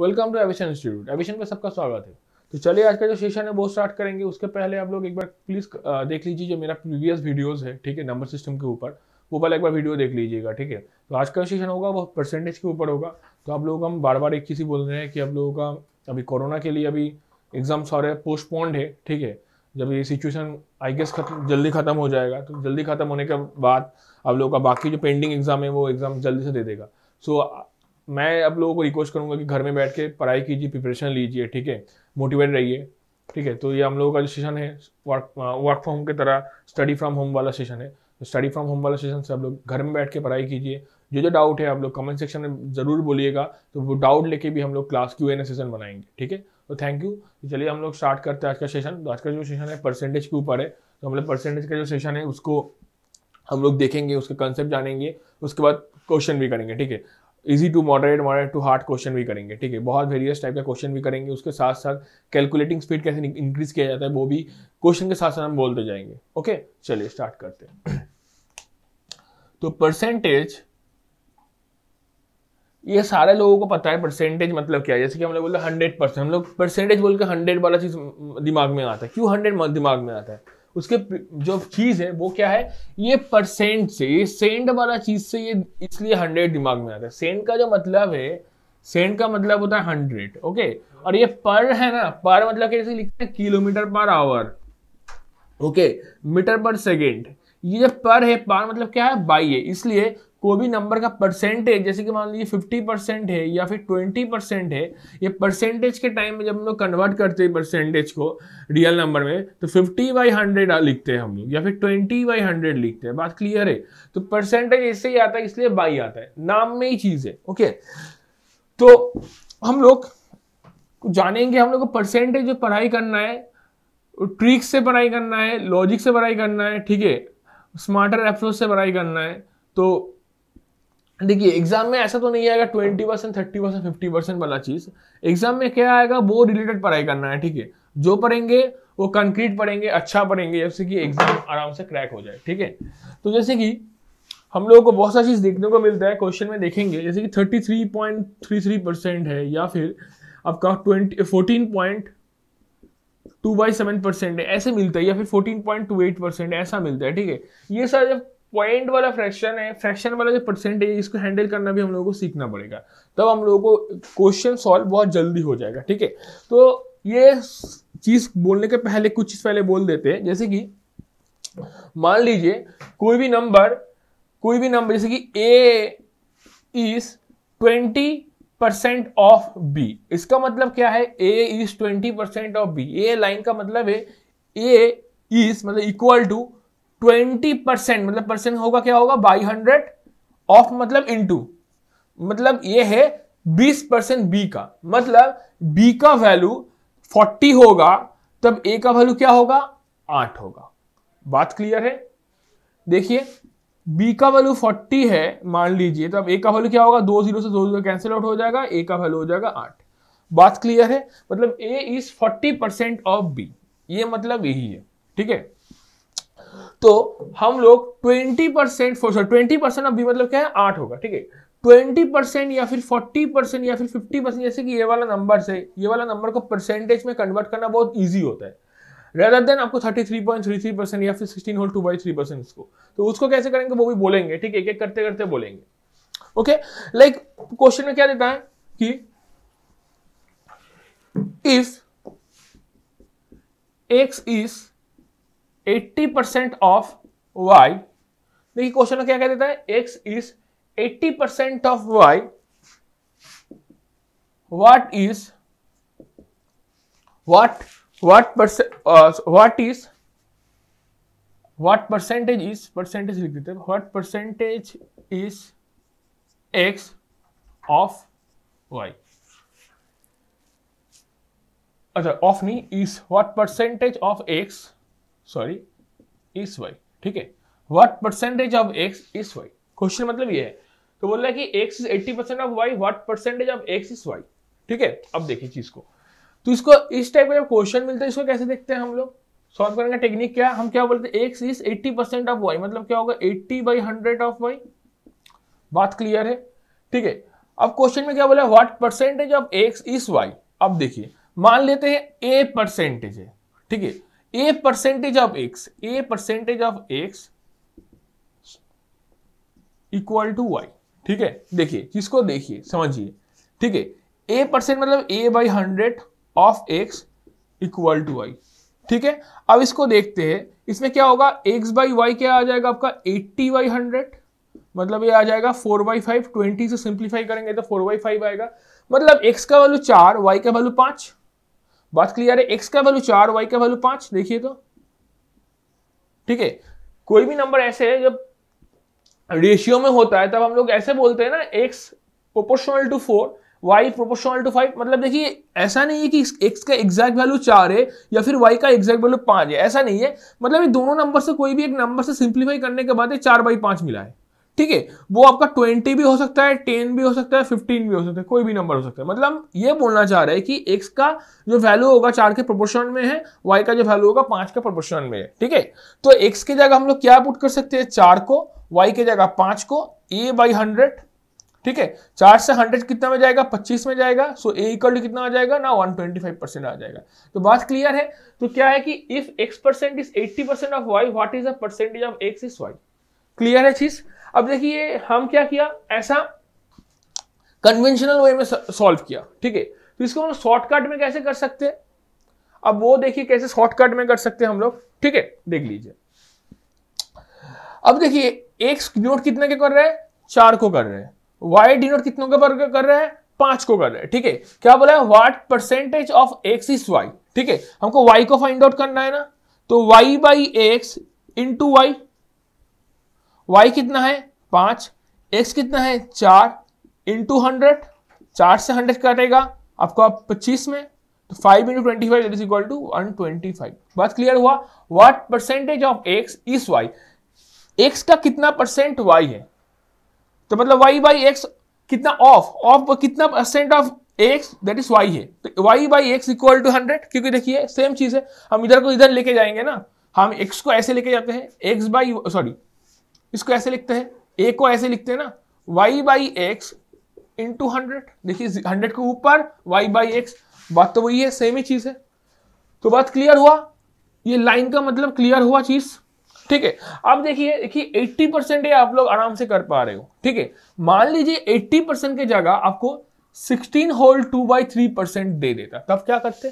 Welcome to aviation institute aviation में सबका स्वागत है तो चलिए आज का जो सेशन है वो स्टार्ट करेंगे उसके पहले आप लोग एक बार प्लीज़ देख लीजिए जो मेरा प्रीवियस वीडियोस है ठीक है नंबर सिस्टम के ऊपर वो पहले एक बार वीडियो देख लीजिएगा ठीक है तो आज का सेशन होगा वो परसेंटेज के ऊपर होगा तो आप लोग हम बार बार एक चीज़ बोल रहे हैं कि आप लोगों का अभी कोरोना के लिए अभी एग्ज़ाम सारे पोस्टपोन्ड है ठीक है जब ये सिचुएशन आई गेस खत्म जल्दी ख़त्म हो जाएगा तो जल्दी ख़त्म होने के बाद आप लोगों का बाकी जो पेंडिंग एग्ज़ाम है वो एग्ज़ाम जल्दी से दे देगा सो so, मैं अब लोगों को रिक्वेस्ट करूंगा कि घर में बैठ के पढ़ाई कीजिए प्रिपरेशन लीजिए ठीक है मोटिवेट रहिए ठीक है तो ये हम लोगों का जो सेशन है वर्क वर्क फ्रॉम होम की तरह स्टडी फ्रॉम होम वाला सेशन है तो स्टडी फ्रॉम होम वाला सेशन से आप लोग घर में बैठ के पढ़ाई कीजिए जो जो डाउट है आप लोग कमेंट सेक्शन में ज़रूर बोलिएगा तो वो डाउट लेके भी हम लोग क्लास क्यू एन सेशन बनाएंगे ठीक है तो थैंक यू तो चलिए हम लोग स्टार्ट करते हैं आज का सेशन तो आज का जो सेशन है परसेंटेज के ऊपर है तो हम लोग परसेंटेज का जो सेशन है उसको हम लोग देखेंगे उसके कंसेप्ट जानेंगे उसके बाद क्वेश्चन भी करेंगे ठीक है easy to moderate moderate to hard question भी करेंगे ठीक है बहुत वेरियस टाइप का क्वेश्चन भी करेंगे उसके साथ साथ कैलकुलेटिंग स्पीड कैसे इंक्रीज किया जाता है वो भी क्वेश्चन के साथ साथ हम बोलते जाएंगे ओके चलिए स्टार्ट करते हैं तो परसेंटेज ये सारे लोगों को पता है परसेंटेज मतलब क्या है जैसे कि हम लोग बोलते हैं हंड्रेड परसेंट हम लोग परसेंटेज बोल के हंड्रेड वाला चीज़ दिमाग में आता है क्यों हंड्रेड दिमाग में आता है उसके जो चीज़ है वो क्या है ये परसेंट से ये सेंड वाला चीज़ से ये इसलिए हंड्रेड दिमाग में आता है सेंट का जो मतलब है सेंट का मतलब होता है हंड्रेड ओके और ये पर है ना पर मतलब कैसे लिखते हैं kilometre per hour okay metre per second ये जब पर है पर मतलब क्या है बाई है इसलिए कोई भी नंबर का परसेंटेज जैसे कि मान लीजिए फिफ्टी परसेंट है या फिर ट्वेंटी परसेंट है ये परसेंटेज के टाइम में जब हम लोग कन्वर्ट करते हैं परसेंटेज को रियल नंबर में तो फिफ्टी बाई हंड्रेड लिखते हैं हम लोग या फिर ट्वेंटी बाई हंड्रेड लिखते हैं बात क्लियर है तो परसेंटेज ऐसे ही आता है इसलिए बाई आता है नाम में ही चीज़ है ओके तो हम लोग जानेंगे हम लोग को परसेंटेज जो पढ़ाई करना है ट्रिक्स से पढ़ाई करना है लॉजिक से पढ़ाई करना है ठीक है स्मार्टर एप्रोच से पढ़ाई करना है तो देखिए एग्जाम में ऐसा तो नहीं आएगा twenty percent thirty percent fifty percent वाला चीज एग्जाम में क्या आएगा वो रिलेटेड पढ़ाई करना है ठीक है जो पढ़ेंगे वो कंक्रीट पढ़ेंगे अच्छा पढ़ेंगे जैसे कि एग्जाम आराम से क्रैक हो जाए ठीक है तो जैसे कि हम लोगों को बहुत सारी चीज़ देखने को मिलता है क्वेश्चन में देखेंगे जैसे कि thirty three point three three percent है या फिर आपका twenty fourteen point two by seven percent है ऐसे मिलता है या फिर fourteen point two eight percent ऐसा मिलता है ठीक है ये सारे जब पॉइंट वाला फ्रैक्शन है फ्रैक्शन वाला जो परसेंटेज इसको हैंडल करना भी हम लोगों को सीखना पड़ेगा तब हम लोगों को क्वेश्चन सॉल्व बहुत जल्दी हो जाएगा ठीक है तो ये चीज़ बोलने के पहले कुछ चीज़ पहले बोल देते हैं जैसे कि मान लीजिए कोई भी नंबर कोई भी नंबर जैसे कि A is twenty percent of B इसका मतलब क्या है A is twenty percent of B A line का मतलब है ए इज मतलब इक्वल टू ट्वेंटी परसेंट मतलब परसेंट होगा क्या होगा बाई हंड्रेड ऑफ मतलब इनटू मतलब ये है बीस परसेंट बी का मतलब बी का वैल्यू फोर्टी होगा तब ए का वैल्यू क्या होगा आठ होगा बात क्लियर है देखिए बी का वैल्यू फोर्टी है मान लीजिए तो अब ए का वैल्यू क्या होगा दो जीरो से दो जीरो कैंसिल आउट हो जाएगा ए का वैल्यू हो जाएगा आठ बात क्लियर है मतलब A is forty percent of B ये मतलब यही है ठीक है तो हम लोग twenty percent twenty percent of B मतलब क्या है आठ होगा ठीक है ट्वेंटी परसेंट या फिर फोर्टी परसेंट या फिर फिफ्टी परसेंट जैसे कि ये वाला नंबर से ये वाला नंबर को परसेंटेज में कन्वर्ट करना बहुत ईजी होता है रेदर देन आपको 33.33 परसेंट या फिर 16 whole two by three percent इसको तो उसको कैसे करेंगे वो भी बोलेंगे ठीक है एक एक करते करते बोलेंगे ओके लाइक क्वेश्चन में क्या देता है कि if X is 80 percent of Y देखिए क्वेश्चन क्या कह देता है X is 80 percent of Y what is what what percent what is what percentage is percentage लिख देते हैं what percentage is X of Y अच्छा ऑफ नी is what percentage of X sorry is Y ठीक है what percentage of X is Y question मतलब ये है तो बोल रहा है कि X is eighty percent of Y what percentage of X is Y ठीक है अब देखिए चीज को तो इसको इस टाइप का जब क्वेश्चन मिलता है इसको कैसे देखते हैं हम लोग सॉल्व करने का टेक्निक क्या हम क्या बोलते हैं X is eighty percent of Y मतलब क्या होगा eighty by hundred of Y बात क्लियर है ठीक है अब क्वेश्चन में क्या बोला what percentage of X is Y अब देखिए मान लेते हैं ए परसेंटेज है ठीक है A percentage of X A percentage of X equal to Y ठीक है देखिए किसको देखिए समझिए ठीक है ए परसेंट मतलब A by hundred of X equal to Y ठीक है अब इसको देखते हैं इसमें क्या होगा एक्स बाई वाई क्या आ जाएगा आपका एट्टी बाई हंड्रेड मतलब ये आ जाएगा फोर बाई फाइव ट्वेंटी से सिंप्लीफाई करेंगे तो फोर बाई फाइव आएगा मतलब एक्स का वैल्यू चार वाई का वैल्यू पांच बात क्लियर है एक्स का वैल्यू चार वाई का वैल्यू पांच देखिए तो ठीक है कोई भी नंबर ऐसे है जब रेशियो में होता है तब हम लोग ऐसे बोलते हैं ना X proportional to four Y proportional to five मतलब देखिए ऐसा नहीं है कि एक्स का एग्जैक्ट वैल्यू चार है या फिर वाई का एग्जैक्ट वैल्यू पांच है ऐसा नहीं है मतलब ये दोनों नंबर से कोई भी एक नंबर से सिंप्लीफाई करने के बाद चार बाई पांच मिला है ठीक है वो आपका ट्वेंटी भी हो सकता है टेन भी हो सकता है फिफ्टीन भी हो सकता है कोई भी नंबर हो सकता है मतलब ये बोलना चाह रहे हैं कि एक्स का जो वैल्यू होगा चार के प्रोपोर्शन में है वाई का जो वैल्यू होगा पांच के प्रोपोर्शन में है ठीक है तो एक्स की जगह हम लोग क्या पुट कर सकते हैं चार को वाई की जगह पांच को ए बाई हंड्रेड ठीक है चार से हंड्रेड कितना में जाएगा पच्चीस में जाएगा सो ए इक्वल कितना आ जाएगा ना वन ट्वेंटी फाइव परसेंट आ जाएगा तो बात क्लियर है तो क्या है कि if X percent is eighty percent of Y what is the percentage of X is Y clear है चीज़ अब देखिए हम क्या किया ऐसा कन्वेंशनल वे में सॉल्व किया ठीक है तो इसको हम शॉर्टकट में कैसे कर सकते हैं अब वो देखिए कैसे शॉर्टकट में कर सकते हैं हम लोग ठीक है देख लीजिए अब देखिए एक्स डिनोट कितने के कर रहे हैं चार को कर रहे हैं वाई डिनोट कितने के पर कर रहे हैं पांच को कर रहे हैं ठीक है क्या बोला है what percentage of X is Y ठीक है हमको वाई को फाइंड आउट करना है ना तो Y by X into Y Y कितना है पाँच एक्स कितना है चार इंटू हंड्रेड चार से हंड्रेड कटेगा आपको आप पच्चीस में तो five into twenty five is equal to one twenty five बात क्लियर हुआ what percentage of X is Y X का कितना परसेंट वाई है तो मतलब वाई बाई एक्स कितना ऑफ ऑफ कितना percent of X that is Y है तो Y by X equal to hundred क्योंकि देखिए सेम चीज है हम इधर को इधर लेके जाएंगे ना हम एक्स को ऐसे लेके जाते हैं एक्स बाई सॉरी इसको ऐसे लिखते हैं ए को ऐसे लिखते हैं ना Y by X into hundred देखिए हंड्रेड के ऊपर वाई बाई एक्स बात तो वही है सेम ही चीज़ है तो बात क्लियर हुआ ये लाइन का मतलब क्लियर हुआ चीज़ ठीक है अब देखिए देखिए 80 परसेंट आप लोग आराम से कर पा रहे हो ठीक है मान लीजिए 80 परसेंट की जगह आपको 16 होल 2 बाई थ्री परसेंट दे देता तब क्या करते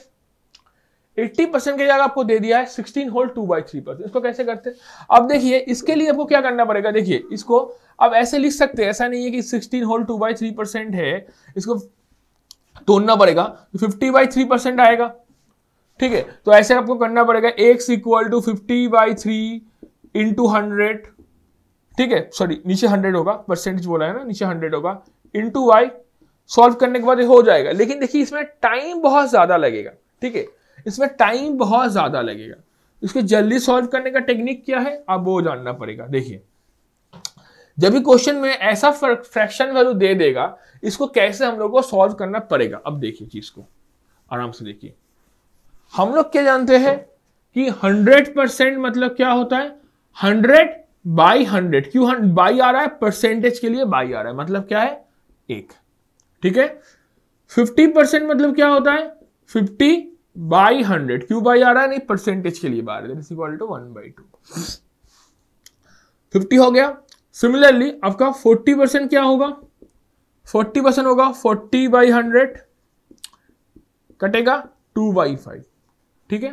80 परसेंट की जगह आपको दे दिया है 16 होल 2 बाई थ्री परसेंट इसको कैसे करते हैं अब देखिए इसके लिए आपको क्या करना पड़ेगा देखिए इसको अब ऐसे लिख सकते हैं ऐसा नहीं है कि 16 होल 2 बाई थ्री परसेंट है इसको तोड़ना पड़ेगा तो 50 बाई थ्री परसेंट आएगा ठीक है तो ऐसे आपको करना पड़ेगा X equal to fifty by three into hundred ठीक है सॉरी नीचे हंड्रेड होगा परसेंटेज बोला है ना नीचे हंड्रेड होगा इंटू वाई सॉल्व करने के बाद हो जाएगा लेकिन देखिए इसमें टाइम बहुत ज्यादा लगेगा ठीक है इसमें टाइम बहुत ज़्यादा लगेगा इसको जल्दी सॉल्व करने का टेक्निक क्या है आप वो जानना पड़ेगा देखिए जब भी क्वेश्चन में ऐसा फ्रैक्शन वैल्यू दे देगा इसको कैसे हम लोग को सॉल्व करना पड़ेगा अब देखिए चीज़ को आराम से देखिए हम लोग क्या जानते हैं कि 100 परसेंट मतलब क्या होता है 100 बाई 100 क्यों बाई आ रहा है परसेंटेज के लिए बाई आ रहा है मतलब क्या है एक ठीक है 50 परसेंट मतलब क्या होता है fifty by hundred Q by आ रहा है नहीं परसेंटेज के लिए बाहर that is equal to one by two fifty हो गया सिमिलरली आपका फोर्टी परसेंट क्या होगा फोर्टी परसेंट होगा फोर्टी बाई हंड्रेड कटेगा टू बाई फाइव ठीक है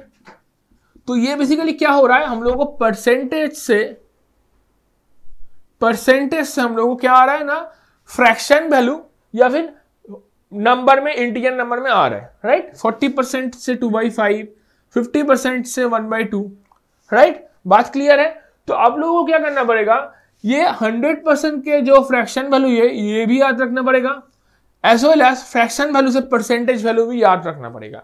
तो ये बेसिकली क्या हो रहा है हम लोगों को परसेंटेज से परसेंटेज से हम लोगों को क्या आ रहा है ना फ्रैक्शन वैल्यू या फिर नंबर में इंटीजर नंबर में आ रहा है राइट फोर्टी परसेंट से two by five fifty percent से वन बाई टू राइट बात क्लियर है तो आप लोगों को क्या करना पड़ेगा ये हंड्रेड परसेंट के जो फ्रैक्शन वैल्यू है ये भी याद रखना पड़ेगा as well as fraction value से परसेंटेज वैल्यू भी याद रखना पड़ेगा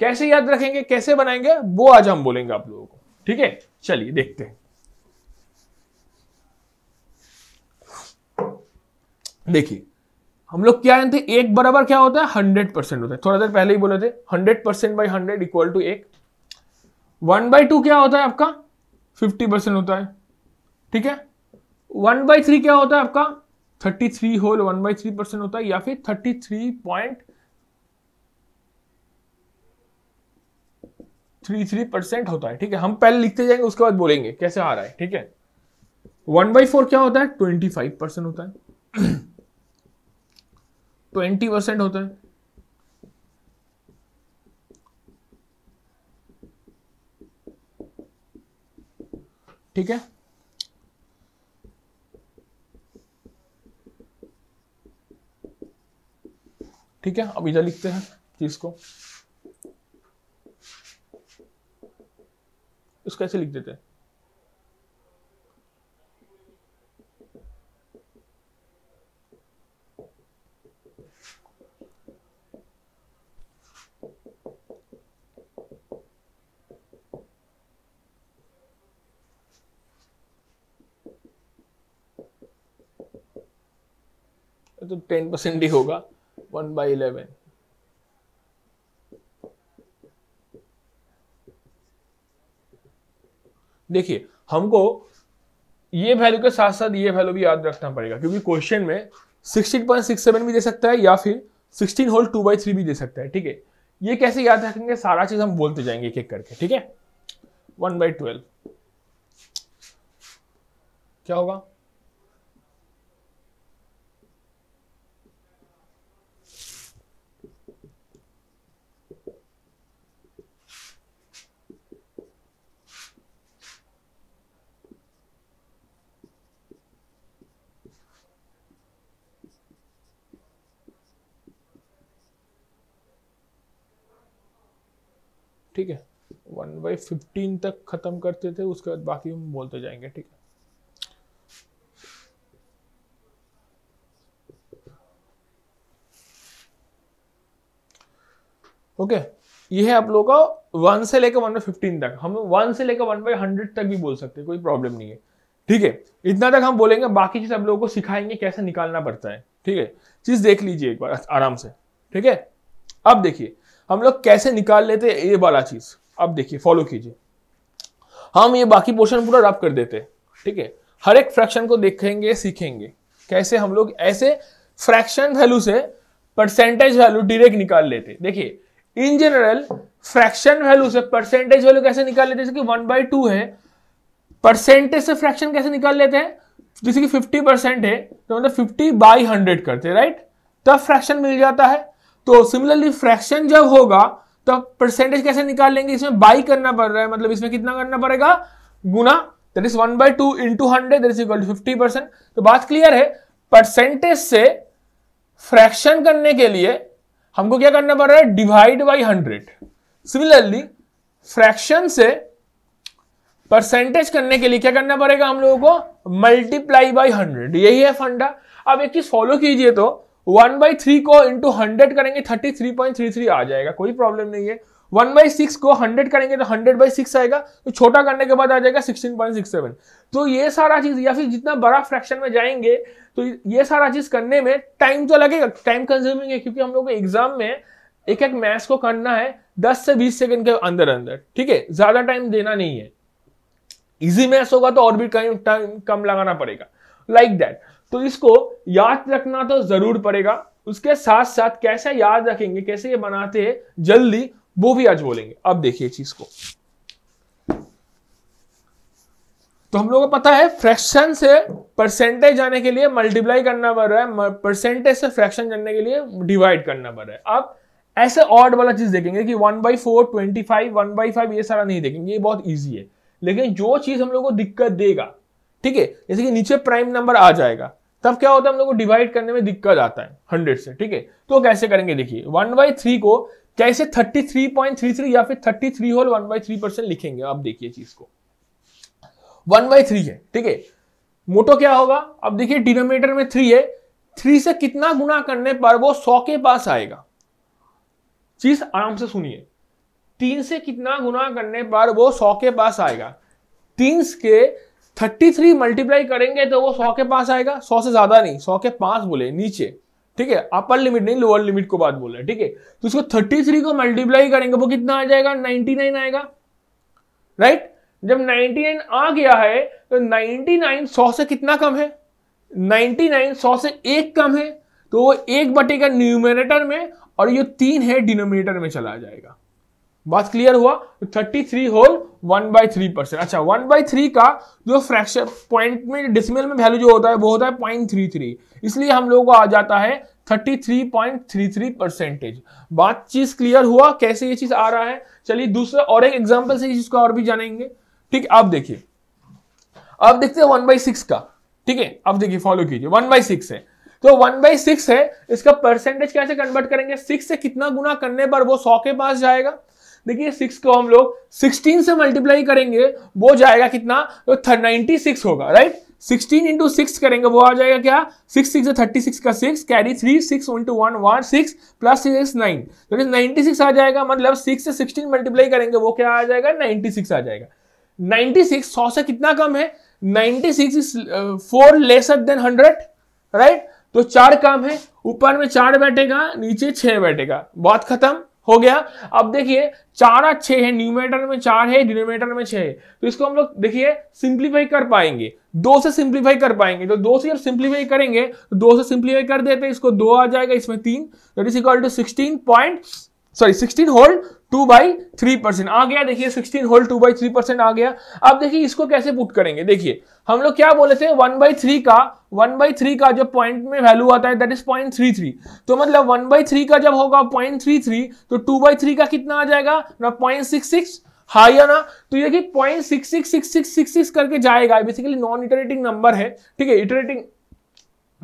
कैसे याद रखेंगे कैसे बनाएंगे वो आज हम बोलेंगे आप लोगों को ठीक है चलिए देखते हैं देखिए हम लोग क्या जानते हैं एक बराबर क्या होता है हंड्रेड परसेंट होता है थोड़ा देर पहले ही बोले थे hundred percent by hundred equal to एक वन बाई टू क्या होता है आपका फिफ्टी परसेंट होता है ठीक है वन बाई थ्री क्या होता है आपका thirty three whole one by three percent होता है या फिर thirty three point three three percent होता है ठीक है हम पहले लिखते जाएंगे उसके बाद बोलेंगे कैसे आ रहा है ठीक है वन बाई फोर क्या होता है ट्वेंटी फाइव परसेंट होता है ट्वेंटी परसेंट होता है ठीक है ठीक है अब इधर लिखते हैं चीज को इसको ऐसे लिख देते हैं तो, तो टेन परसेंट ही होगा वन बाई इलेवन देखिए हमको ये वैल्यू के साथ साथ ये वैल्यू भी याद रखना पड़ेगा क्योंकि क्वेश्चन में सिक्सटीन पॉइंट सिक्स सेवन भी दे सकता है या फिर sixteen whole two by three भी दे सकता है ठीक है ये कैसे याद रखेंगे सारा चीज हम बोलते जाएंगे एक एक करके ठीक है वन बाई ट्वेल्व क्या होगा ठीक है वन बाई फिफ्टीन तक ख़त्म करते थे उसके बाद बाकी हम बोलते जाएंगे ठीक है ओके ये है आप लोगों का वन से लेकर वन बाई फिफ्टीन तक हम वन से लेकर वन बाई हंड्रेड तक भी बोल सकते हैं कोई प्रॉब्लम नहीं है ठीक है इतना तक हम बोलेंगे बाकी चीज आप लोगों को सिखाएंगे कैसे निकालना पड़ता है ठीक है चीज देख लीजिए एक बार आराम से ठीक है अब देखिए हम लोग कैसे निकाल लेते ये वाला चीज़ अब देखिए फॉलो कीजिए हम ये बाकी पोर्शन पूरा रब कर देते हैं ठीक है हर एक फ्रैक्शन को देखेंगे सीखेंगे कैसे हम लोग ऐसे फ्रैक्शन वैल्यू से परसेंटेज वैल्यू डायरेक्ट निकाल लेते देखिए इन जनरल फ्रैक्शन वैल्यू से परसेंटेज वैल्यू कैसे निकाल लेते जैसे कि वन बाई टू है परसेंटेज से फ्रैक्शन कैसे निकाल लेते हैं जैसे कि फिफ्टी परसेंट है तो मतलब फिफ्टी बाई हंड्रेड करते राइट तब फ्रैक्शन मिल जाता है तो सिमिलरली फ्रैक्शन जब होगा तो परसेंटेज कैसे निकाल लेंगे इसमें बाई करना पड़ रहा है मतलब इसमें कितना करना पड़ेगा गुना that is one by two into hundred is equal to fifty percent तो बात क्लियर है परसेंटेज से फ्रैक्शन करने के लिए हमको क्या करना पड़ रहा है divide by hundred similarly fraction से परसेंटेज करने के लिए क्या करना पड़ेगा हम लोगों को मल्टीप्लाई बाई हंड्रेड यही है फंडा अब एक चीज फॉलो कीजिए तो वन बाई थ्री को इंटू हंड्रेड करेंगे thirty three point three three आ जाएगा कोई प्रॉब्लम नहीं है वन बाई सिक्स को हंड्रेड करेंगे तो हंड्रेड बाई सिक्स आएगा तो छोटा करने के बाद आ जाएगा सिक्सटीन पॉइंट सिक्स सेवन तो ये सारा चीज या फिर जितना बड़ा फ्रैक्शन में जाएंगे तो ये सारा चीज करने में टाइम तो लगेगा टाइम कंज्यूमिंग है क्योंकि हम लोग एग्जाम में एक एक मैथ्स को करना है दस से बीस सेकेंड के अंदर अंदर ठीक है ज्यादा टाइम देना नहीं है इजी मैथ्स होगा तो और भी टाइम कम लगाना पड़ेगा लाइक like दैट तो इसको याद रखना तो जरूर पड़ेगा उसके साथ साथ कैसे याद रखेंगे कैसे ये बनाते हैं जल्दी वो भी आज बोलेंगे अब देखिए चीज को तो हम लोगों को पता है फ्रैक्शन से परसेंटेज जाने के लिए मल्टीप्लाई करना पड़ रहा है परसेंटेज से फ्रैक्शन जानने के लिए डिवाइड करना पड़ रहा है अब ऐसे ऑड वाला चीज देखेंगे कि one by four twenty five one by five ये सारा नहीं देखेंगे ये बहुत ईजी है लेकिन जो चीज हम लोग को दिक्कत देगा ठीक है जैसे कि नीचे प्राइम नंबर आ जाएगा तब क्या होता है हम लोग को डिवाइड करने में दिक्कत आता है हंड्रेड से ठीक है तो कैसे करेंगे देखिए वन बाई थ्री को कैसे thirty three point three three या फिर thirty three whole one by three percent लिखेंगे आप देखिए चीज को वन बाई थ्री है ठीक है मोटो क्या होगा अब देखिए डिनोमीटर में थ्री है थ्री से कितना गुना करने पर वो सौ के पास आएगा चीज आराम से सुनिए तीन से कितना गुना करने पर वो सौ के पास आएगा तीन के थर्टी थ्री मल्टीप्लाई करेंगे तो वो सौ के पास आएगा सौ से ज्यादा नहीं सौ के पास बोले नीचे ठीक है अपर लिमिट नहीं लोअर लिमिट को बात बोल रहे हैं ठीक है तो इसको थर्टी थ्री को मल्टीप्लाई करेंगे वो कितना आ जाएगा नाइनटी नाइन आएगा राइट जब नाइनटी नाइन आ गया है तो नाइनटी नाइन सौ से कितना कम है नाइनटी नाइन सौ से एक कम है तो वो एक बटेगा न्यूमिनेटर में और ये तीन है डिनोमिनेटर में चला जाएगा बात क्लियर हुआ तो 33 होल 1 बाई थ्री परसेंट अच्छा 1 बाई थ्री का जो फ्रैक्शन पॉइंट में डिसमिल में वैल्यू जो होता है वो होता है पॉइंट थ्री थ्री इसलिए हम लोगों को आ जाता है 33.33 परसेंटेज बात चीज क्लियर हुआ कैसे ये चीज आ रहा है चलिए दूसरा और एक एग्जांपल से इसको और भी जानेंगे ठीक अब देखिए अब देखते हैं वन बाई का ठीक है अब देखिए फॉलो कीजिए वन बाई है तो वन बाई सिक्स है इसका परसेंटेज कैसे कन्वर्ट करेंगे सिक्स से कितना गुना करने पर वो सौ के पास जाएगा देखिए सिक्स को हम लोग सिक्सटीन से मल्टीप्लाई करेंगे वो जाएगा कितना तो नाइनटी सिक्स होगा राइट सिक्सटीन इंटू सिक्स करेंगे वो आ जाएगा क्या सिक्स सिक्स थर्टी सिक्स का six carry three six into one one six plus six nine तो नाइनटी सिक्स आ जाएगा मतलब सिक्स से सिक्सटीन मल्टीप्लाई करेंगे वो क्या आ जाएगा नाइनटी सिक्स आ जाएगा नाइनटी सिक्स सौ से कितना कम है ninety six four lesser than hundred right तो चार काम है ऊपर में चार बैठेगा नीचे छह बैठेगा बहुत खत्म हो गया अब देखिए चार छ है न्यूमेटर में चार है डिनोमेटर में छह है तो इसको हम लोग देखिए सिंप्लीफाई कर पाएंगे दो से सिंप्लीफाई कर पाएंगे तो दो से जब सिंप्लीफाई करेंगे तो दो से सिंप्लीफाई कर देते हैं इसको दो आ जाएगा इसमें तीन that is equal to sixteen point sorry sixteen whole two by three percent आ गया देखिए sixteen whole two by three percent आ गया अब देखिए इसको कैसे पुट करेंगे देखिए हम लोग क्या बोले थे वन बाई थ्री का वन बाई थ्री का जब पॉइंट में वैल्यू आता है that is point three three तो मतलब वन बाई थ्री का जब होगा पॉइंट थ्री थ्री तो टू बाई थ्री का कितना आ जाएगा ना पॉइंट सिक्स सिक्स हाई है ना तो ये कि point six six six six six six करके जाएगा बेसिकली नॉन इटरेटिंग नंबर है ठीक है इटरेटिंग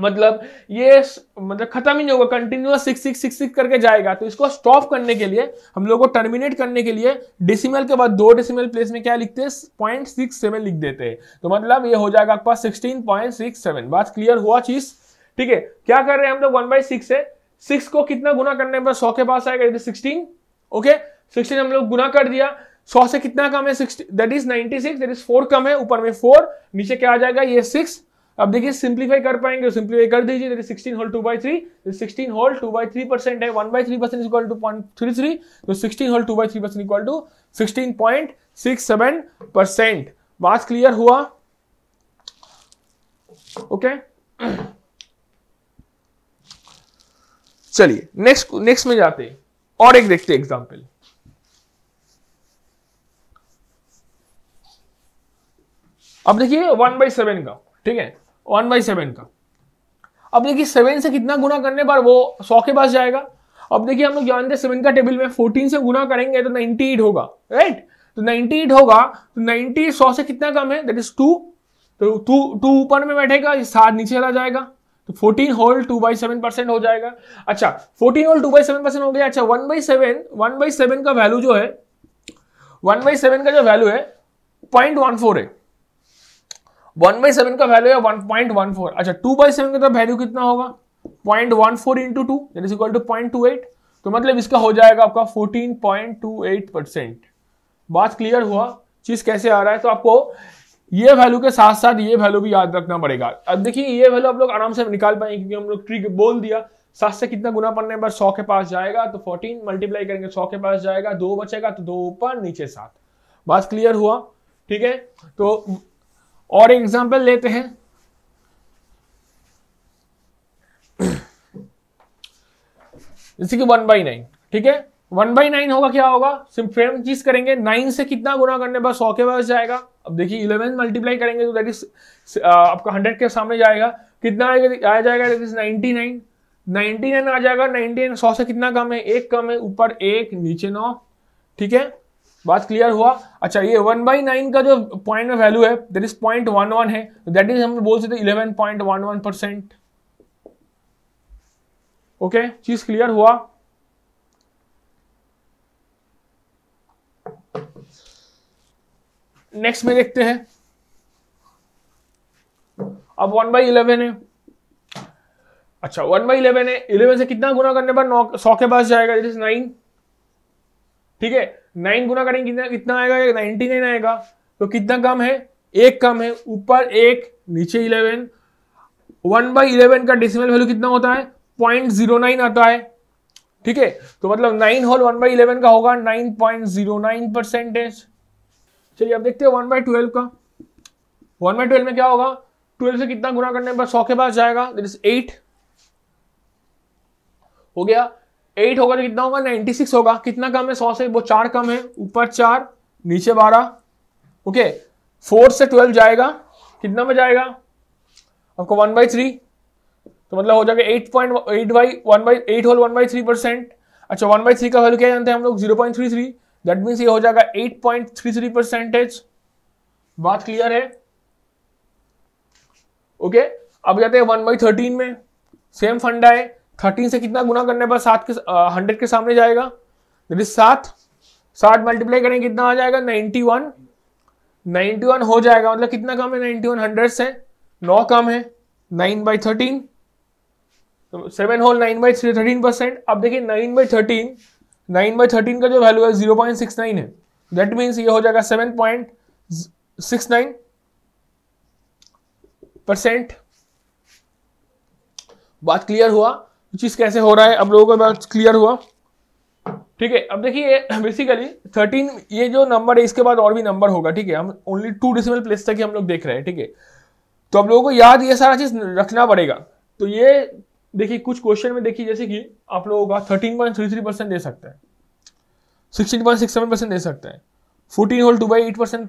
मतलब ये मतलब खत्म ही नहीं होगा continuous six six six six करके जाएगा तो इसको स्टॉप करने के लिए हम लोग को टर्मिनेट करने के लिए डिसिमल के बाद दो डिसिमल प्लेस में क्या लिखते हैं पॉइंट सिक्स सेवन लिख देते हैं तो मतलब ये हो जाएगा आपका सिक्सटीन पॉइंट सिक्स सेवन बात क्लियर हुआ चीज ठीक है क्या कर रहे हैं हम लोग वन बाई सिक्स है सिक्स को कितना गुना करने पर सौ के पास आएगा सिक्सटीन ओके सिक्सटीन हम लोग गुना कर दिया सौ से कितना कम है six that is ninety six that is four कम है ऊपर में फोर नीचे क्या आ जाएगा ये सिक्स अब देखिए सिंप्लीफाई कर पाएंगे सिंप्लीफाई कर दीजिए sixteen whole two by three sixteen whole two by three percent है one by three percent equal to point three three तो sixteen whole two by three percent equal to sixteen point six seven percent बात clear हुआ okay चलिए next next में जाते हैं और एक देखते एग्जाम्पल अब देखिए वन बाई सेवन का ठीक है वन बाई सेवन का अब देखिए सेवन से कितना गुना करने पर वो सौ के पास जाएगा अब देखिए हम लोग जानते हैं सेवन का टेबल में फोर्टीन से गुना करेंगे तो नाइनटी एट होगा राइट तो नाइनटी एट होगा तो नाइनटी सौ से कितना कम है दैट इज टू तो टू टू ऊपर में बैठेगा सात नीचे चला जाएगा तो fourteen whole two by seven percent हो जाएगा अच्छा fourteen whole two by seven percent हो गया अच्छा one by seven one by seven का वैल्यू जो है वन बाई सेवन का जो वैल्यू है पॉइंट वन फोर है वन बाई सेवन का वैल्यू है वन पॉइंट वन फोर अच्छा टू बाई सेवन का वैल्यू तो कितना होगा point one four into two that is equal to point two eight तो मतलब इसका हो जाएगा आपका fourteen point two eight percent बात क्लियर हुआ चीज कैसे आ रहा है तो आपको ये वैल्यू के साथ साथ ये वैल्यू भी याद रखना पड़ेगा अब देखिए ये वैल्यू आप लोग आराम से निकाल पाएंगे क्योंकि हम लोग ट्रिक बोल दिया सात से कितना गुना पड़ने पर सौ के पास जाएगा तो फोर्टीन मल्टीप्लाई करेंगे सौ के पास जाएगा दो बचेगा तो दो ऊपर नीचे सात बात क्लियर हुआ ठीक है तो और एग्जाम्पल लेते हैं जैसे कि वन बाई नाइन ठीक है वन बाई नाइन होगा क्या होगा सिर्फ हम चीज करेंगे नाइन से कितना गुना करने पर सौ के पास जाएगा अब देखिए इलेवन मल्टीप्लाई करेंगे तो दैट इज आपका हंड्रेड के सामने जाएगा कितना आ जाएगा that is ninety nine ninety nine आ जाएगा नाइनटी नाइन सौ से कितना कम है एक कम है ऊपर एक नीचे नौ ठीक है बात क्लियर हुआ अच्छा ये वन बाई नाइन का जो पॉइंट में वैल्यू है that is point one one है दैट तो इज हम बोल सकते eleven point one one percent okay चीज क्लियर हुआ नेक्स्ट में देखते हैं अब वन बाई इलेवन है अच्छा वन बाई इलेवन है इलेवन से कितना गुना करने पर नौ सौ के पास जाएगा दैट इज नाइन ठीक है नाइन गुना करेंगे कितना कितना आएगा नाइनटी नाइन आएगा तो कितना कम है एक कम है ऊपर एक नीचे इलेवन वन बाई इलेवन का डेसिमल वैल्यू कितना होता है पॉइंट जीरो नाइन आता है ठीक है तो मतलब nine whole one by eleven का होगा nine point zero nine percentage चलिए अब देखते हैं वन बाई ट्वेल्व का वन बाई ट्वेल्व में क्या होगा ट्वेल्व से कितना गुना करने पर सौ के पास जाएगा दिट इज एट हो गया एट होगा तो कितना होगा नाइनटी सिक्स होगा कितना कम है सौ से वो चार कम है ऊपर चार नीचे बारह ओके फोर से ट्वेल्व जाएगा कितना में जाएगा आपको वन बाई थ्री तो मतलब हो जाएगा eight point eight by one by eight whole one by three percent अच्छा वन बाई थ्री का वैल्यू क्या जानते हैं हम लोग zero point three three that means ये हो जाएगा eight point three three percentage बात क्लियर है ओके okay? अब जाते हैं वन बाई थर्टीन में सेम फंडा है थर्टीन से कितना गुना करने पर सात के हंड्रेड के सामने जाएगा यदि सात साठ मल्टीप्लाई करें कितना आ जाएगा नाइन्टी वन नाइन्टी वन हो जाएगा मतलब कितना कम है नाइन्टी वन हंड्रेड से नौ कम है nine by thirteen seven whole nine by three thirteen percent अब देखिए nine by thirteen nine by thirteen का जो वैल्यू है जीरो पॉइंट सिक्स नाइन है दैट मीन्स ये हो जाएगा seven point six nine percent बात क्लियर हुआ चीज़ कैसे हो रहा है अब लोगों को क्लियर हुआ ठीक है अब देखिए बेसिकली थर्टीन ये जो नंबर है इसके बाद और भी नंबर होगा ठीक है हम ओनली टू डिसिमल प्लेस तक ही हम लोग देख रहे हैं ठीक है तो अब लोगों को याद ये सारा चीज़ रखना पड़ेगा तो ये देखिए कुछ क्वेश्चन में देखिए जैसे कि आप लोगों का thirteen point three three percent दे सकते हैं sixteen point six seven percent दे सकते हैं fourteen whole two by eight percent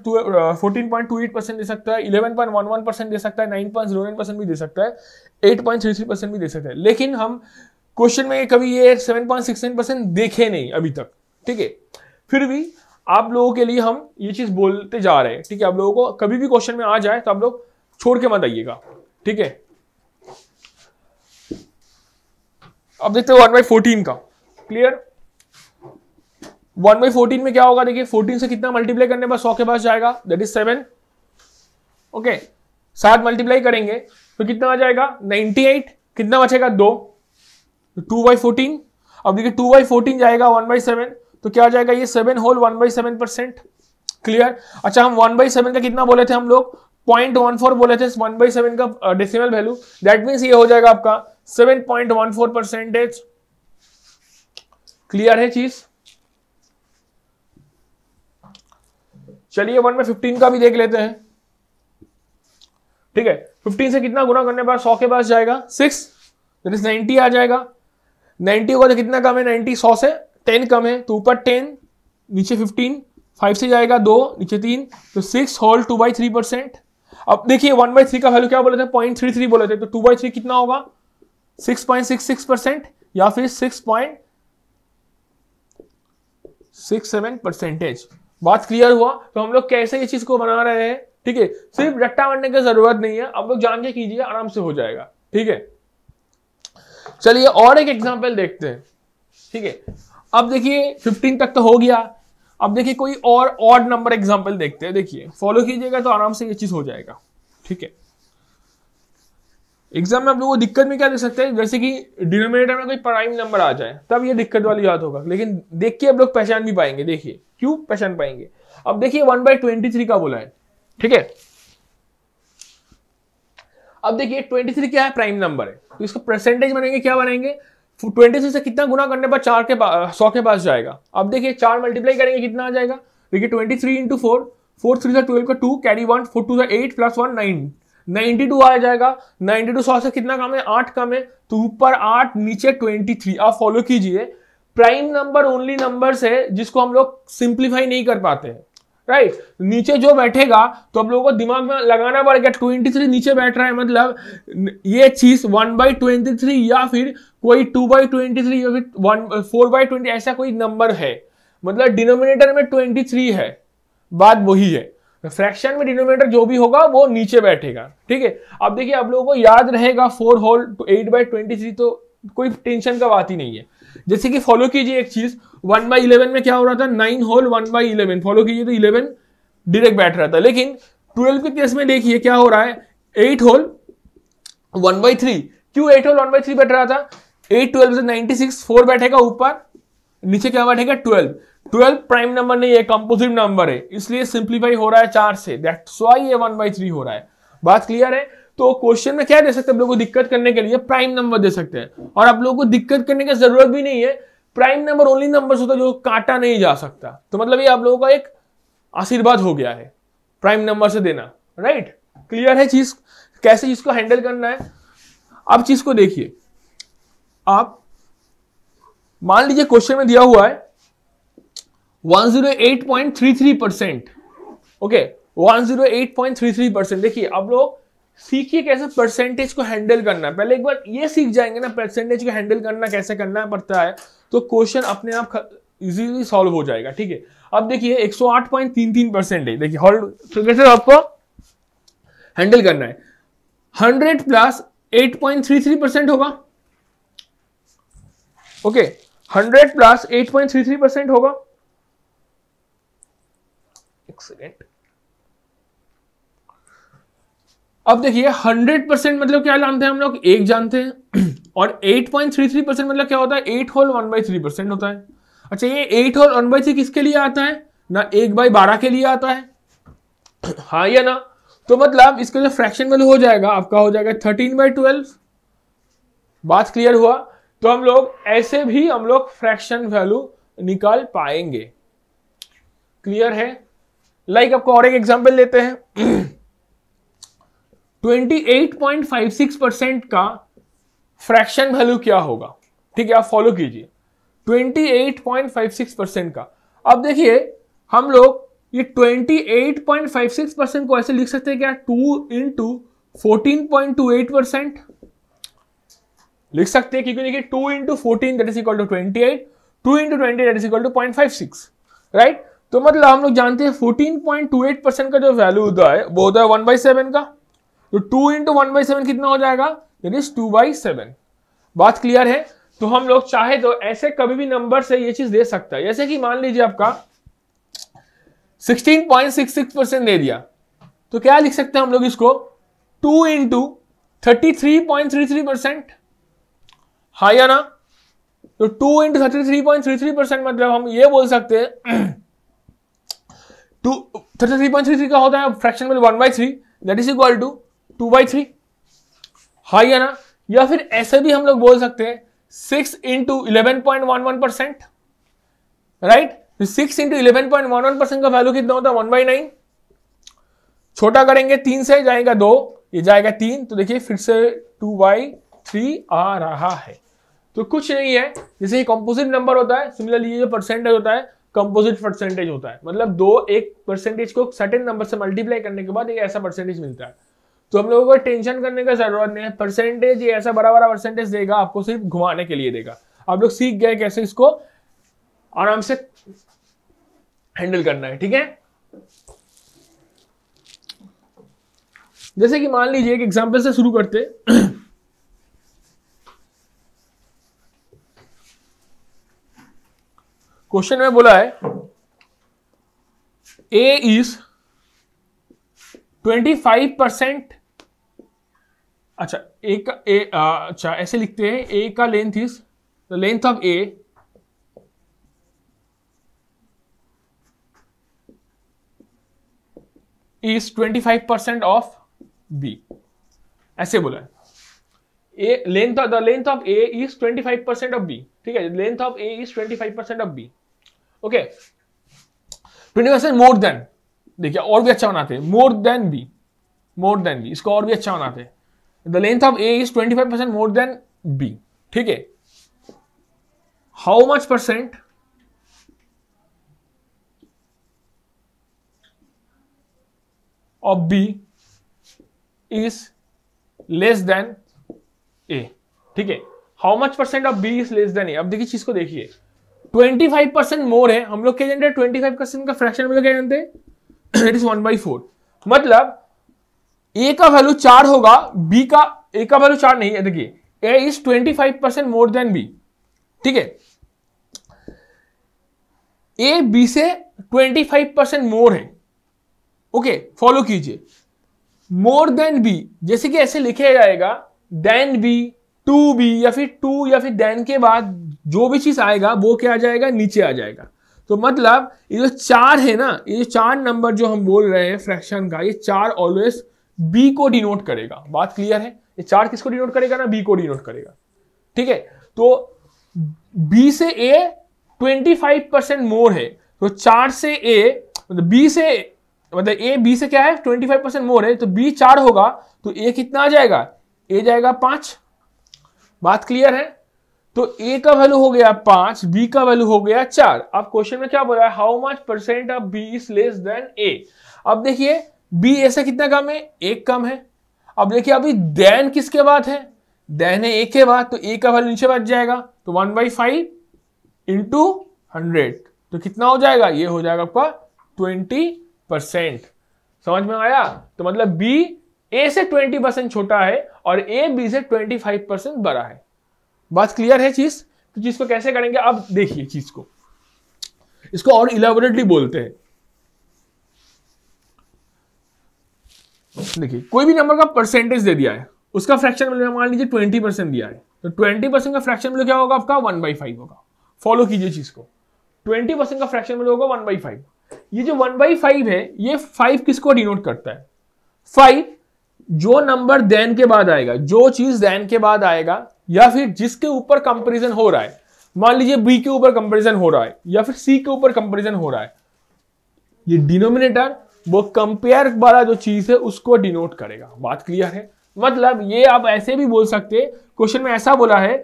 fourteen point two eight percent दे सकता है eleven point one one percent दे सकता है nine point zero nine percent भी दे सकता है eight point three three percent भी दे सकता है लेकिन हम क्वेश्चन में कभी ये seven point six nine percent देखे नहीं अभी तक ठीक है फिर भी आप लोगों के लिए हम ये चीज़ बोलते जा रहे हैं ठीक है आप लोगों को कभी भी क्वेश्चन में आ जाए तो आप लोग छोड़ के मत आइएगा ठीक है अब देखते हो वन बाई फोर्टीन का क्लियर वन बाई फोर्टीन में क्या होगा देखिए फोर्टीन से कितना मल्टीप्लाई करने पर सौ के पास जाएगा दैट इज सेवन ओके सात मल्टीप्लाई करेंगे तो कितना आ जाएगा नाइनटी एट कितना बचेगा दो टू बाई फोर्टीन अब देखिए टू बाई फोर्टीन जाएगा वन बाई सेवन तो क्या आ जाएगा ये seven whole one by seven percent clear अच्छा हम वन बाई सेवन का कितना बोले थे हम लोग पॉइंट वन फोर बोले थे वन बाई सेवन का डेसिमल वैल्यू दैट मीन्स ये हो जाएगा आपका seven point one four percentage clear है चीज़ चलिए वन में फिफ्टीन का भी देख लेते हैं ठीक है फिफ्टीन से कितना गुना करने पर सौ के पास जाएगा सिक्स नाइनटी नाइन्टी आ जाएगा नाइनटी होगा तो कितना कम है नाइन्टी सौ से टेन कम है तो ऊपर टेन नीचे फिफ्टीन फाइव से जाएगा दो नीचे तीन तो six whole two by three percent अब देखिए वन बाई थ्री का वैल्यू क्या बोले थे पॉइंट थ्री थ्री बोले थे तो टू बाई थ्री कितना होगा six point six six percent या फिर six point six seven percentage बात क्लियर हुआ तो हम लोग कैसे ये चीज को बना रहे हैं ठीक है सिर्फ रट्टा मारने की जरूरत नहीं है आप लोग जान के कीजिए आराम से हो जाएगा ठीक है चलिए और एक एग्जाम्पल देखते हैं ठीक है अब देखिए फिफ्टीन तक तो हो गया अब देखिए कोई और ऑड नंबर एग्जाम्पल देखते हैं देखिए फॉलो कीजिएगा तो आराम से ये चीज हो जाएगा ठीक है एग्जाम में आप लोगों को दिक्कत में क्या देख सकते हैं जैसे कि डिनोमिनेटर में कोई प्राइम नंबर आ जाए तब ये दिक्कत वाली बात होगा लेकिन देख के आप लोग पहचान भी पाएंगे देखिए क्यूब पहचान पाएंगे अब देखिए वन बाय ट्वेंटी थ्री का बोला है ठीक है अब देखिए ट्वेंटी थ्री क्या है प्राइम नंबर है तो इसका परसेंटेज बनेंगे क्या बनाएंगे ट्वेंटी थ्री से कितना गुना करने पर चार के पास सौ के पास जाएगा अब देखिए चार मल्टीप्लाई करेंगे कितना आ जाएगा देखिए twenty three into four four three सा ट्वेल्व का two carry one four two से eight plus one nine ninety two आ जाएगा नाइनटी टू सौ से कितना कम है आठ कम है तो ऊपर आठ नीचे ट्वेंटी थ्री आप फॉलो कीजिए प्राइम नंबर ओनली नंबर्स है जिसको हम लोग सिंप्लीफाई नहीं कर पाते हैं राइट right. नीचे जो बैठेगा तो आप लोगों को दिमाग में लगाना पड़ेगा ट्वेंटी थ्री नीचे बैठ रहा है मतलब ये चीज वन बाई ट्वेंटी थ्री या फिर कोई टू बाई ट्वेंटी थ्री या फिर वन फोर बाई ट्वेंटी ऐसा कोई नंबर है मतलब डिनोमिनेटर में ट्वेंटी थ्री है बात वही है फ्रैक्शन में डिनोमिनेटर जो भी होगा वो नीचे बैठेगा ठीक है अब देखिए आप लोगों को याद रहेगा four whole eight by twenty three तो कोई टेंशन का बात ही नहीं है जैसे कि फॉलो कीजिए एक चीज वन बाई इलेवन में क्या हो रहा था nine whole one by eleven follow कीजिए तो इलेवन डायरेक्ट बैठ रहा था लेकिन ट्वेल्व के केस में देखिए क्या हो रहा है eight whole one by three क्यों eight whole one by three बैठ रहा था एट ट्वेल्व से नाइनटी सिक्स फोर बैठेगा ऊपर नीचे क्या बैठेगा ट्वेल्व ट्वेल्व प्राइम नंबर नहीं है कंपोजिट नंबर है इसलिए सिंप्लीफाई हो रहा है चार से दैट्स वाई ये वन बाई थ्री हो रहा है बात क्लियर है तो क्वेश्चन में क्या दे सकते हैं आप लोगों को दिक्कत करने के लिए प्राइम नंबर दे सकते हैं और आप लोगों को दिक्कत करने की जरूरत भी नहीं है प्राइम नंबर ओनली नंबर होता है जो काटा नहीं जा सकता तो मतलब ये आप लोगों का एक आशीर्वाद हो गया है प्राइम नंबर से देना राइट क्लियर है चीज कैसे इसको हैंडल करना है अब चीज को देखिए आप मान लीजिए क्वेश्चन में दिया हुआ है 108.33 परसेंट ओके 108.33 परसेंट देखिए आप लोग सीखिए कैसे परसेंटेज को हैंडल करना पहले एक बार ये सीख जाएंगे ना परसेंटेज को हैंडल करना कैसे करना पड़ता है तो क्वेश्चन अपने आप इजीली सॉल्व हो जाएगा ठीक है अब देखिए 108.33 परसेंटेज देखिए तो कैसे आपको हैंडल करना है 100 प्लस 8.33 परसेंट होगा ओके 100 प्लस 8.33 परसेंट होगा एक सेकेंड अब देखिए 100 परसेंट मतलब क्या जानते हैं हम लोग एक जानते हैं और 8.33 परसेंट मतलब क्या होता है eight whole one by three percent होता है अच्छा ये eight whole one by three किसके लिए आता है ना एक बाई बारह के लिए आता है हाँ या ना तो मतलब इसका जो फ्रैक्शन वैल्यू हो जाएगा आपका हो जाएगा थर्टीन बाई ट्वेल्व बात क्लियर हुआ तो हम लोग ऐसे भी हम लोग फ्रैक्शन वैल्यू निकाल पाएंगे क्लियर है लाइक like आपको और एक एग्जाम्पल लेते हैं 28.56 परसेंट का फ्रैक्शन वैल्यू क्या होगा ठीक है आप फॉलो कीजिए 28.56 परसेंट का अब देखिए हम लोग ये 28.56 परसेंट को ऐसे लिख सकते हैं क्या 2 इन टू फोर्टीन परसेंट लिख सकते हैं क्योंकि देखिए 2 into fourteen that is equal to twenty eight two into twenty equal to point right तो मतलब हम लोग जानते हैं 14.28 परसेंट का जो वैल्यू होता है वो होता है वन बाई सेवन का तो two into one by seven कितना हो जाएगा that is two by seven बात क्लियर है तो हम लोग चाहे तो ऐसे कभी भी नंबर से ये चीज दे सकता है जैसे कि मान लीजिए आपका 16.66 परसेंट दे दिया तो क्या लिख सकते हैं हम लोग इसको 2 इंटू थर्टी परसेंट या ना तो 2 इंटू थर्टी परसेंट मतलब हम ये बोल सकते हैं टू थर्टी का होता है फ्रैक्शन में one by three that is equal to two by three high है ना या फिर ऐसे भी हम लोग बोल सकते हैं six into eleven point one one percent right six into eleven point one one percent का वैल्यू कितना होता है वन बाई नाइन छोटा करेंगे तीन से जाएगा दो ये जाएगा तीन तो देखिए फिर से टू बाई थ्री आ रहा है तो कुछ नहीं है जैसे ये कंपोजिट नंबर होता है सिमिलरली ये परसेंटेज होता है कंपोजिट परसेंटेज होता है मतलब दो एक परसेंटेज को सर्टेन नंबर से मल्टीप्लाई करने के बाद एक ऐसा परसेंटेज मिलता है तो हम लोगों को टेंशन करने का जरूरत नहीं है परसेंटेज ये ऐसा बड़ा बड़ा परसेंटेज देगा आपको सिर्फ घुमाने के लिए देगा आप लोग सीख गए कैसे इसको आराम से हैंडल करना है ठीक है जैसे कि मान लीजिए एक एग्जाम्पल से शुरू करते क्वेश्चन में बोला है ए इज 25 परसेंट अच्छा ए का ए अच्छा ऐसे लिखते हैं ए का length is the length of A is 25 percent of B ऐसे बोला है A length of the length of A is 25 percent of B ठीक है length of A is 25 percent of B okay 20 percent more than देखिए और भी अच्छा बनाते हैं more than B more than B इसको और भी अच्छा बनाते हैं the length of A is 25 percent more than B ठीक है how much percent of B is less than A ठीक है how much percent of B is less than A अब देखिए चीज को देखिए 25 परसेंट मोर है हम लोग क्या जानते हैं 25 परसेंट का फ्रैक्शन हम लोग क्या जानते हैं इट इज 1 बाई फोर मतलब ए का वैल्यू चार होगा बी का ए का वैल्यू चार नहीं है देखिए A is twenty five percent more than B ठीक है ए बी से ट्वेंटी फाइव परसेंट मोर है ओके फॉलो कीजिए मोर देन बी जैसे कि ऐसे लिखे जाएगा देन बी टू बी या फिर टू या फिर देन के बाद जो भी चीज आएगा वो क्या आ जाएगा नीचे आ जाएगा तो मतलब ये जो चार है ना ये चार नंबर जो हम बोल रहे हैं फ्रैक्शन का ये चार ऑलवेज बी को डिनोट करेगा बात क्लियर है ये चार किसको डिनोट करेगा ना बी को डिनोट करेगा ठीक है तो बी से ए 25 परसेंट मोर है तो चार से ए मतलब बी से मतलब ए बी से क्या है 25 परसेंट मोर है तो बी चार होगा तो ए कितना आ जाएगा ए जाएगा पांच बात क्लियर है तो ए का वैल्यू हो गया पांच बी का वैल्यू हो गया चार अब क्वेश्चन में क्या बोला है how much percent of B is less than A अब देखिए बी ए से कितना कम है एक कम है अब देखिए अभी देन किसके बाद है देन है ए के बाद तो ए का वैल्यू नीचे बच जाएगा तो one by five into hundred तो कितना हो जाएगा ये हो जाएगा आपका ट्वेंटी परसेंट समझ में आया तो मतलब बी ए से ट्वेंटी परसेंट छोटा है और ए बी से ट्वेंटी फाइव परसेंट बड़ा है बात क्लियर है चीज तो चीज को कैसे करेंगे अब देखिए चीज को इसको और इलेबोरेटली बोलते हैं देखिए कोई भी नंबर का परसेंटेज दे दिया है उसका फ्रैक्शन मान लीजिए ट्वेंटी परसेंट दिया है तो ट्वेंटी परसेंट का फ्रैक्शन वैल्यू क्या होगा आपका वन बाई फाइव होगा फॉलो कीजिए चीज को ट्वेंटी परसेंट का फ्रैक्शन वैल्यू होगा वन बाई फाइव ये जो वन बाई फाइव है ये फाइव किसको डिनोट करता है फाइव जो नंबर देन के बाद आएगा जो चीज देन के बाद आएगा या फिर जिसके ऊपर कंपेरिजन हो रहा है मान लीजिए बी के ऊपर कंपेरिजन हो रहा है या फिर सी के ऊपर कंपेरिजन हो रहा है ये डिनोमिनेटर वो कंपेयर वाला जो चीज है उसको डिनोट करेगा बात क्लियर है मतलब ये आप ऐसे भी बोल सकते क्वेश्चन में ऐसा बोला है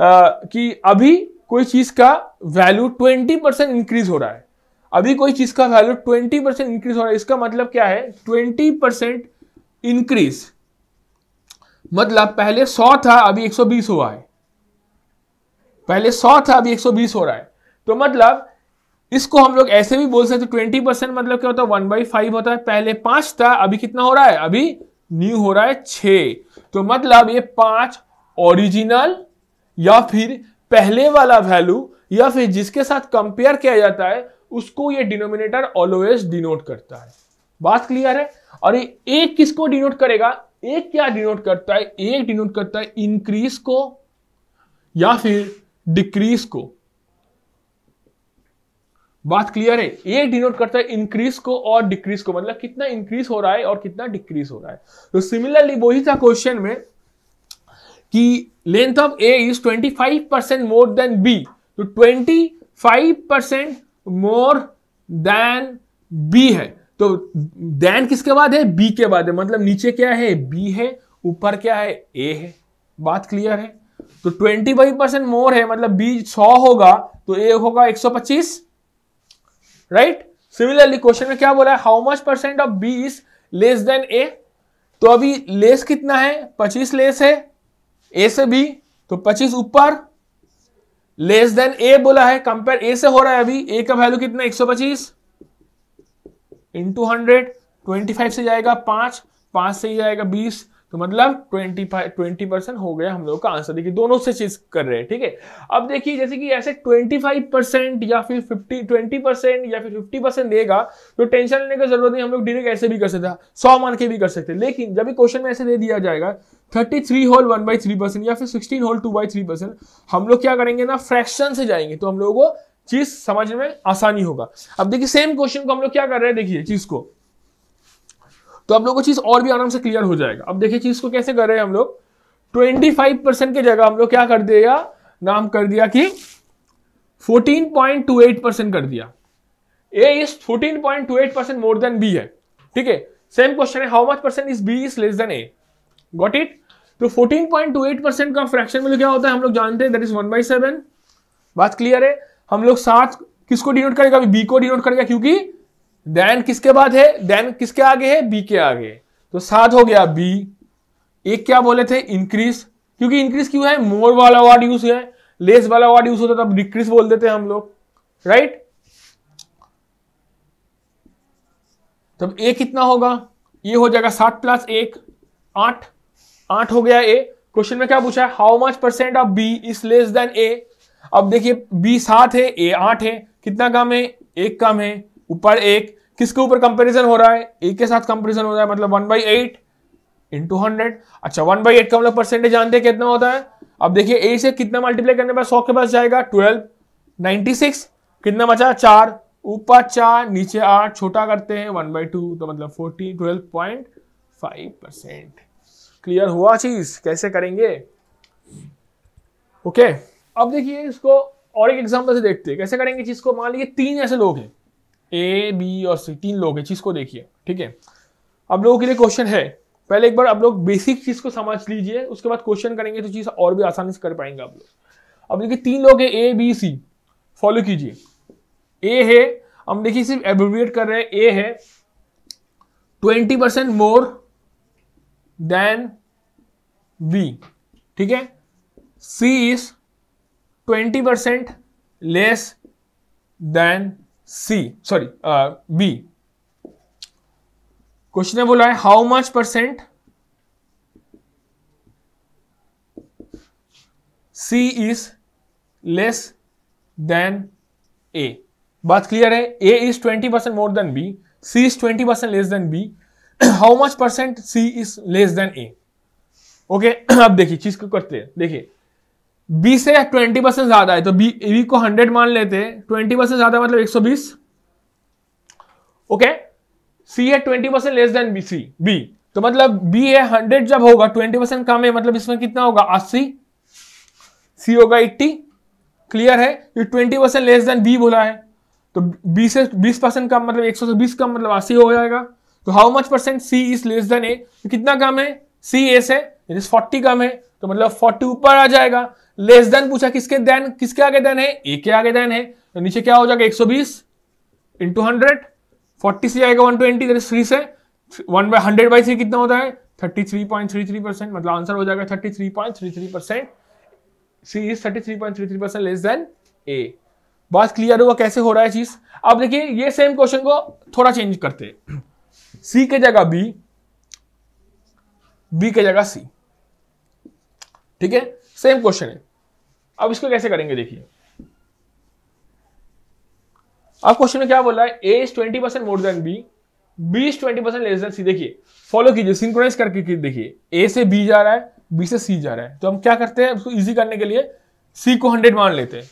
आ, कि अभी कोई चीज का वैल्यू ट्वेंटी परसेंट इंक्रीज हो रहा है अभी कोई चीज का वैल्यू ट्वेंटी परसेंट इंक्रीज हो रहा है इसका मतलब क्या है ट्वेंटी परसेंट इंक्रीज मतलब पहले सौ था अभी एक सौ बीस हुआ है पहले सौ था अभी एक सौ बीस हो रहा है तो मतलब इसको हम लोग ऐसे भी बोल सकते ट्वेंटी परसेंट मतलब क्या होता है वन बाई फाइव होता है पहले पांच था अभी कितना हो रहा है अभी न्यू हो रहा है छ तो मतलब ये पांच ओरिजिनल या फिर पहले वाला वैल्यू या फिर जिसके साथ कंपेयर किया जाता है उसको ये डिनोमिनेटर ऑलवेज डिनोट करता है बात क्लियर है और ये एक किसको डिनोट करेगा एक क्या डिनोट करता है एक डिनोट करता है इंक्रीज को या फिर डिक्रीज को बात क्लियर है ये डिनोट करता है इंक्रीज को और डिक्रीज को मतलब कितना इंक्रीज हो रहा है और कितना डिक्रीज हो रहा है तो सिमिलरली वही था क्वेश्चन में कि length of A is 25 percent more than B तो 25 परसेंट मोर देन बी है तो देन किसके बाद है बी के बाद है मतलब नीचे क्या है बी है ऊपर क्या है ए है बात क्लियर है तो 25 परसेंट मोर है मतलब बी 100 होगा तो ए होगा 125 राइट सिमिलरली क्वेश्चन में क्या बोला है how much percent of B is less than A तो अभी लेस कितना है पच्चीस लेस है ए से बी तो पच्चीस ऊपर लेस देन ए बोला है कंपेयर ए से हो रहा है अभी ए का वैल्यू कितना एक सौ पच्चीस इंटू हंड्रेड ट्वेंटी फाइव से जाएगा पांच पांच से ही जाएगा बीस तो मतलब 25 20 परसेंट हो गया हम लोग का आंसर देखिए दोनों से चीज कर रहे हैं ठीक है अब देखिए जैसे कि ऐसे 25 परसेंट या फिर 50 20 परसेंट या फिर 50 परसेंट देगा तो टेंशन लेने की जरूरत नहीं हम लोग डायरेक्ट ऐसे भी कर सकते सौ मान के भी कर सकते लेकिन जब भी क्वेश्चन में ऐसे दे दिया जाएगा thirty three whole one by three percent या फिर sixteen whole two by three percent हम लोग क्या करेंगे ना फ्रैक्शन से जाएंगे तो हम लोगों को चीज समझने में आसानी होगा अब देखिए सेम क्वेश्चन को हम लोग क्या कर रहे हैं देखिए चीज को तो आप लोगों को चीज़ और भी आराम से क्लियर हो जाएगा अब देखिए चीज़ को कैसे कर रहे हैं हम लोग ट्वेंटी फाइव परसेंट की जगह हम लोग क्या कर दिया नाम कर दिया कि fourteen point two eight percent कर दिया A is fourteen point two eight percent more than B है ठीक है सेम क्वेश्चन है how much percent is B is less than A got it तो 14.28 परसेंट का फ्रैक्शन में क्या होता है हम लोग जानते हैं that is one by seven बात क्लियर है हम लोग सात किसको डिनोट करेगा अभी बी को डिनोट करेगा क्योंकि देन किसके बाद है देन किसके आगे है बी के आगे तो सात हो गया बी एक क्या बोले थे इंक्रीज क्योंकि इंक्रीज क्यों है मोर वाला वर्ड यूज है लेस वाला वर्ड यूज होता तब डिक्रीज बोल देते हम लोग राइट तब ए कितना होगा ये हो जाएगा सात प्लस एक आठ आठ हो गया ए क्वेश्चन में क्या पूछा है how much percent of B is less than A अब देखिए बी सात है ए आठ है कितना कम है एक कम है ऊपर एक किसके ऊपर कंपैरिजन हो रहा है ए के साथ कंपैरिजन हो रहा है मतलब one by eight into hundred अच्छा वन बाई एट का मतलब परसेंटेज जानते हैं कितना होता है अब देखिए ए से कितना मल्टीप्लाई करने पर सौ के पास जाएगा ट्वेल्व नाइन्टी सिक्स कितना बचा चार ऊपर चार नीचे आठ छोटा करते हैं वन बाई टू तो मतलब forty twelve point five percent clear हुआ चीज कैसे करेंगे ओके okay. अब देखिए इसको और एक एग्जांपल से देखते हैं कैसे करेंगे चीज को मान लीजिए तीन ऐसे लोग हैं ए बी और सी तीन लोग हैं चीज़ को देखिए ठीक है अब लोगों के लिए क्वेश्चन है पहले एक बार आप लोग बेसिक चीज़ को समझ लीजिए उसके बाद क्वेश्चन करेंगे तो चीज़ और भी आसानी से कर पाएंगे आप लोग अब देखिए तीन लोग हैं ए बी सी फॉलो कीजिए ए है हम देखिए सिर्फ एब्रिविएट कर रहे हैं ए है twenty percent more than B ठीक है C is twenty percent less than C sorry B question ने बोला है how much percent C is less than A बात क्लियर है A is twenty percent more than B C is twenty percent less than B how much percent C is less than A okay अब देखिए चीज को करते हैं देखिए B से ट्वेंटी परसेंट ज्यादा है तो बी बी को हंड्रेड मान लेते हैं ट्वेंटी परसेंट ज्यादा मतलब एक सौ बीस ओके सी है twenty percent less than B C B तो मतलब बी है हंड्रेड जब होगा ट्वेंटी परसेंट कम है मतलब इसमें कितना होगा अस्सी सी होगा एट्टी क्लियर है ये twenty percent less than B बोला है तो बी से बीस परसेंट कम मतलब एक सौ से बीस कम मतलब अस्सी हो जाएगा तो how much percent C is less than A कितना कम है सी ए से फोर्टी कम है तो मतलब फोर्टी ऊपर आ जाएगा लेस देन पूछा किसके देन किसके आगे देन है ए के आगे देन है तो नीचे क्या हो जाएगा 120 सौ बीस इंटू हंड्रेड फोर्टी से आएगा 120 ट्वेंटी थ्री से one by hundred by three कितना होता है 33.33 परसेंट मतलब आंसर हो जाएगा 33.33 percent C is 33.33 percent less than A बात क्लियर हुआ कैसे हो रहा है चीज अब देखिए ये सेम क्वेश्चन को थोड़ा चेंज करते सी के जगह बी बी के जगह सी ठीक है सेम क्वेश्चन है अब इसको कैसे करेंगे देखिए अब क्वेश्चन में क्या बोल रहा है A is twenty percent more than B B is twenty percent less than C देखिए फॉलो कीजिए सिंक्रोनाइज करके देखिए ए से बी जा रहा है बी से सी जा रहा है तो हम क्या करते हैं उसको इजी करने के लिए सी को हंड्रेड मान लेते हैं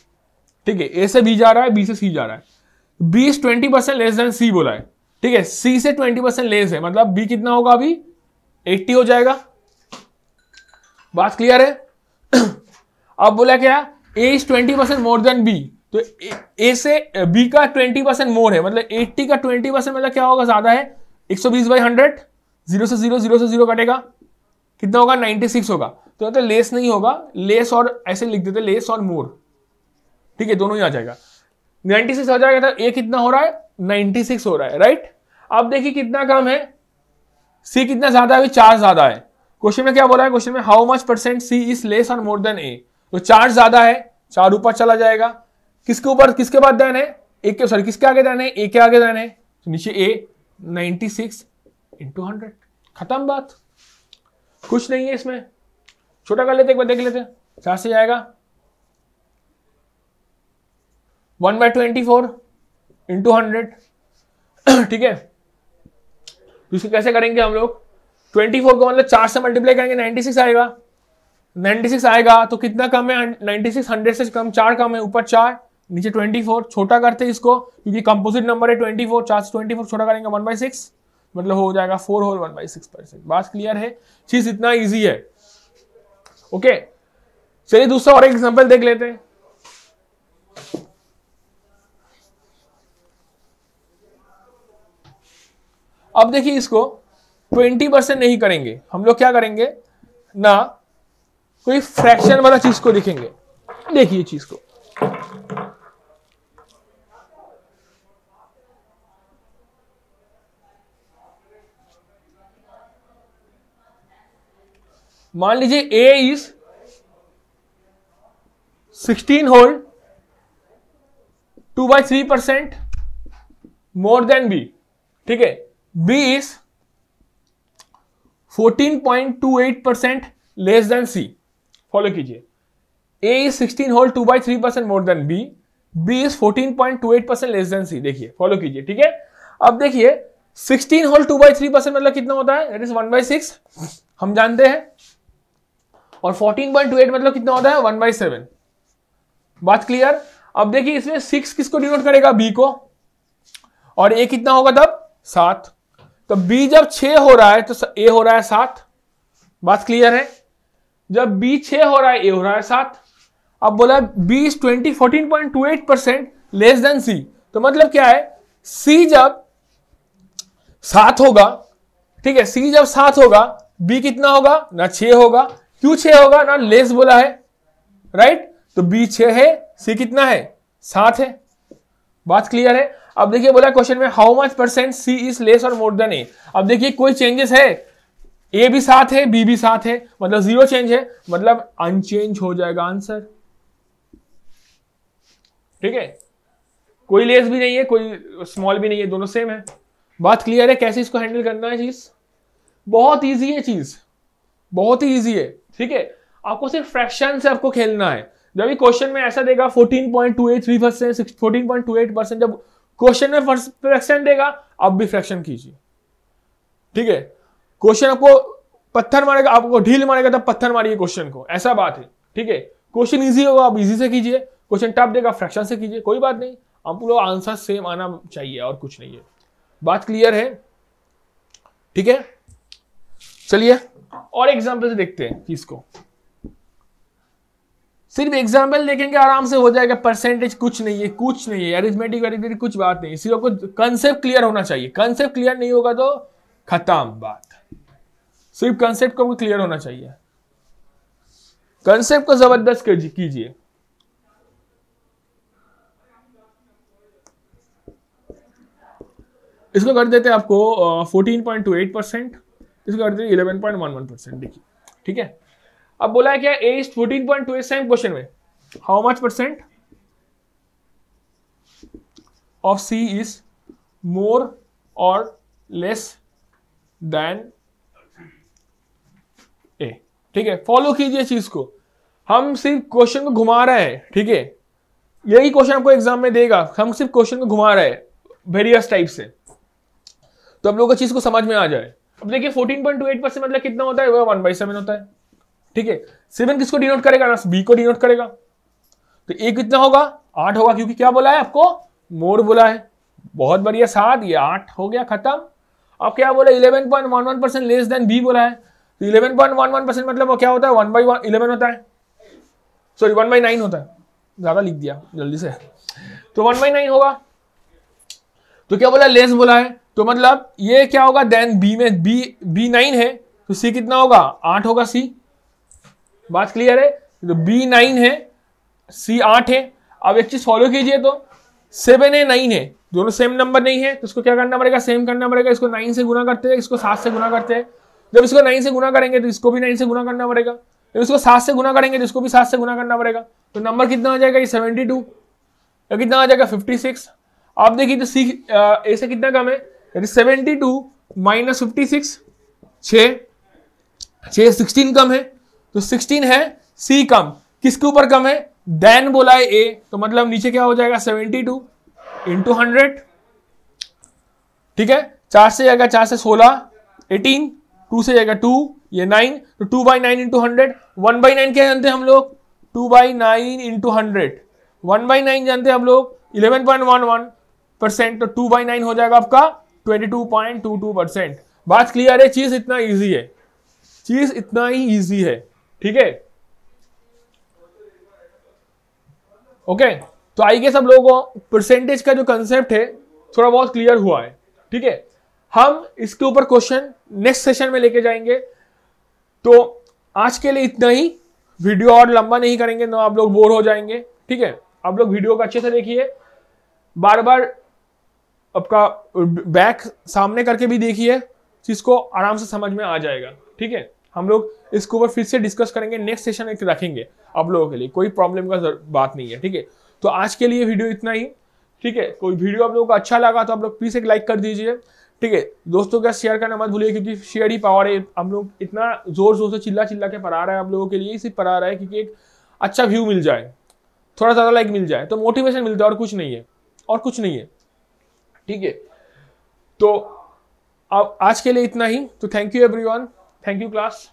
ठीक है ए से बी जा रहा है बी से सी जा रहा है B is twenty percent less than C बोला है ठीक है सी से ट्वेंटी परसेंट लेस है मतलब बी कितना होगा अभी एट्टी हो जाएगा बात क्लियर है अब बोला क्या A is twenty percent more than B तो ए से बी का ट्वेंटी परसेंट मोर है मतलब एट्टी का ट्वेंटी परसेंट मतलब क्या होगा ज्यादा है एक सौ बीस बाई हंड्रेड जीरो से जीरो जीरो से जीरो कटेगा कितना होगा नाइनटी सिक्स होगा तो मतलब लेस नहीं होगा लेस और ऐसे लिख देते लेस और मोर ठीक है दोनों ही आ जाएगा नाइनटी सिक्स आ जाएगा तो ए कितना हो रहा है नाइनटी सिक्स हो रहा है राइट अब देखिए कितना कम है सी कितना ज्यादा है चार ज्यादा है क्वेश्चन में क्या बोला है क्वेश्चन में how much percent C is less और मोर देन ए तो चार ज्यादा है चार ऊपर चला जाएगा किसके ऊपर किसके बाद देन है एक के सॉरी किसके आगे देन है ए के आगे देन है तो नीचे A ninety six into hundred खत्म बात कुछ नहीं है इसमें छोटा कर लेते एक बार देख लेते चार से जाएगा one by twenty four into hundred ठीक है तो इसको कैसे करेंगे हम लोग ट्वेंटी फोर को मतलब चार से मल्टीप्लाई करेंगे नाइन्टी सिक्स आएगा 96 आएगा तो कितना कम है 96 100 से कम चार कम है ऊपर चार नीचे 24 छोटा करते इसको क्योंकि कंपोजिट नंबर है 24 फोर चार से ट्वेंटी छोटा करेंगे वन बाई सिक्स मतलब हो जाएगा four whole one by six percent बात क्लियर है चीज इतना इजी है ओके चलिए दूसरा और एक एग्जाम्पल देख लेते हैं अब देखिए इसको 20 परसेंट नहीं करेंगे हम लोग क्या करेंगे ना कोई फ्रैक्शन वाला चीज को लिखेंगे देखिए चीज को मान लीजिए A is 16 whole 2 by three percent more than B ठीक है B is 14.28 percent less than C follow कीजिए A is sixteen whole two by three percent more than B B is fourteen point two eight percent less than C देखिए follow कीजिए ठीक है अब देखिए sixteen whole two by three percent मतलब कितना होता है that is one by six हम जानते हैं और फोर्टीन पॉइंट टू एट मतलब कितना होता है वन बाई सेवन बात क्लियर अब देखिए इसमें सिक्स किसको डिनोट करेगा बी को और ए कितना होगा तब सात तो बी जब छ हो रहा है तो ए हो रहा है सात बात क्लियर है जब बी छ हो रहा है ए हो रहा है सात अब बोला B is twenty fourteen point two eight percent less than C तो मतलब क्या है सी जब सात होगा ठीक है सी जब सात होगा बी कितना होगा ना छ होगा क्यों छ होगा ना लेस बोला है राइट तो बी छ है सी कितना है सात है बात क्लियर है अब देखिए बोला क्वेश्चन में how much percent C is less और मोर देन ए अब देखिए कोई चेंजेस है ए भी साथ है बी भी साथ है मतलब जीरो चेंज है मतलब अनचेंज हो जाएगा आंसर ठीक है कोई लेस भी नहीं है कोई स्मॉल भी नहीं है दोनों सेम है बात क्लियर है कैसे इसको हैंडल करना है चीज बहुत ईजी है चीज बहुत ही ईजी है ठीक है आपको सिर्फ फ्रैक्शन से आपको खेलना है जब ये क्वेश्चन में ऐसा देगा 14.283 percent fourteen point two eight percent जब क्वेश्चन में फ्रैक्शन देगा आप भी फ्रैक्शन कीजिए ठीक है क्वेश्चन आपको पत्थर मारेगा आपको ढील मारेगा तब पत्थर मारिए क्वेश्चन को ऐसा बात है ठीक है क्वेश्चन ईजी होगा आप इजी से कीजिए क्वेश्चन टप देगा फ्रैक्शन से कीजिए कोई बात नहीं आप लोग आंसर सेम आना चाहिए और कुछ नहीं है बात क्लियर है ठीक है चलिए और एग्जाम्पल से देखते हैं चीज को सिर्फ एग्जाम्पल देखेंगे आराम से हो जाएगा परसेंटेज कुछ नहीं है कुछ नहीं है एरिथमेटिक एरिथमेटिक कुछ बात नहीं सिर्फ आपको कंसेप्ट क्लियर होना चाहिए कंसेप्ट क्लियर नहीं होगा तो खत्म बात सिर्फ कंसेप्ट को क्लियर होना चाहिए कंसेप्ट को जबरदस्त कीजिए इसको कर देते हैं आपको fourteen point two eight percent इसको कर देते eleven point one one percent देखिए ठीक है अब बोला है क्या as fourteen point two eight same question में how much percent of C is more और लेस देन ए ठीक है फॉलो कीजिए चीज को हम सिर्फ क्वेश्चन को घुमा रहे हैं ठीक है यही क्वेश्चन आपको एग्जाम में देगा हम सिर्फ क्वेश्चन को घुमा रहे हैं वेरियस टाइप से तो आप लोग को चीज को समझ में आ जाए अब देखिए 14.28 मतलब कितना होता है वह वन बाई सेवन होता है ठीक है सेवन किसको डिनोट करेगा ना बी को डिनोट करेगा तो ए कितना होगा आठ होगा क्योंकि क्या बोला है आपको मोर बोला है बहुत बढ़िया सात ये आठ हो गया खत्म अब क्या बोला eleven point one one percent less than B बोला है तो eleven point one one percent मतलब वो क्या होता है वन बाई वन इलेवन होता है सॉरी वन बाई नाइन होता है ज़्यादा लिख दिया जल्दी से तो वन बाई नाइन होगा तो क्या बोला लेस बोला है तो मतलब ये क्या होगा देन बी में बी बी नाइन है तो सी कितना होगा आठ होगा सी बात क्लियर है तो बी नाइन है सी आठ है अब एक चीज फॉलो कीजिए तो सेवन है नाइन है दोनों सेम नंबर नहीं है तो इसको क्या करना पड़ेगा सेम करना पड़ेगा इसको नाइन से गुना करते हैं इसको सात से गुना करते हैं जब इसको नाइन से गुना करेंगे तो इसको भी नाइन से गुना करना पड़ेगा जब इसको सात से गुना करेंगे तो इसको भी सात से गुना करना पड़ेगा तो नंबर कितना आ जाएगा ये सेवेंटी टू या कितना आ जाएगा फिफ्टी सिक्स आप देखिए तो सी ऐसे कितना कम है यानी seventy two minus fifty six छः छः सिक्सटीन कम है तो सिक्सटीन है सी कम किसके ऊपर कम है देन बोला है ए तो मतलब नीचे क्या हो जाएगा सेवेंटी टू इंटू हंड्रेड ठीक है चार से जाएगा चार से सोलह एटीन टू से जाएगा टू ये नाइन तो two by nine into hundred one by nine क्या जानते हैं हम लोग two by nine into hundred one by nine जानते हैं हम लोग eleven point one one percent तो टू बाई नाइन हो जाएगा आपका twenty two point two two percent बात क्लियर है चीज इतना ईजी है चीज इतना ही ईजी है ठीक है ओके तो आई गेस सब लोगों को परसेंटेज का जो कंसेप्ट है थोड़ा बहुत क्लियर हुआ है ठीक है हम इसके ऊपर क्वेश्चन नेक्स्ट सेशन में लेके जाएंगे तो आज के लिए इतना ही वीडियो और लंबा नहीं करेंगे ना आप लोग बोर हो जाएंगे ठीक है आप लोग वीडियो को अच्छे से देखिए बार बार आपका बैक सामने करके भी देखिए चीज आराम से समझ में आ जाएगा ठीक है हम लोग इसके ऊपर फिर से डिस्कस करेंगे नेक्स्ट सेशन एक रखेंगे आप लोगों के लिए कोई प्रॉब्लम का बात नहीं है ठीक है तो आज के लिए वीडियो इतना ही ठीक है कोई वीडियो आप लोगों को अच्छा लगा तो आप लोग प्लीज एक लाइक कर दीजिए ठीक है दोस्तों का शेयर करना मत भूलिए क्योंकि शेयर ही पावर है हम लोग इतना जोर जोर से चिल्ला चिल्ला के पढ़ा रहा है आप लोगों के लिए सिर्फ पढ़ा रहा है क्योंकि एक अच्छा व्यू मिल जाए थोड़ा ज़्यादा लाइक मिल जाए तो मोटिवेशन मिलता है और कुछ नहीं है और कुछ नहीं है ठीक है तो आज के लिए इतना ही तो thank you every thank you class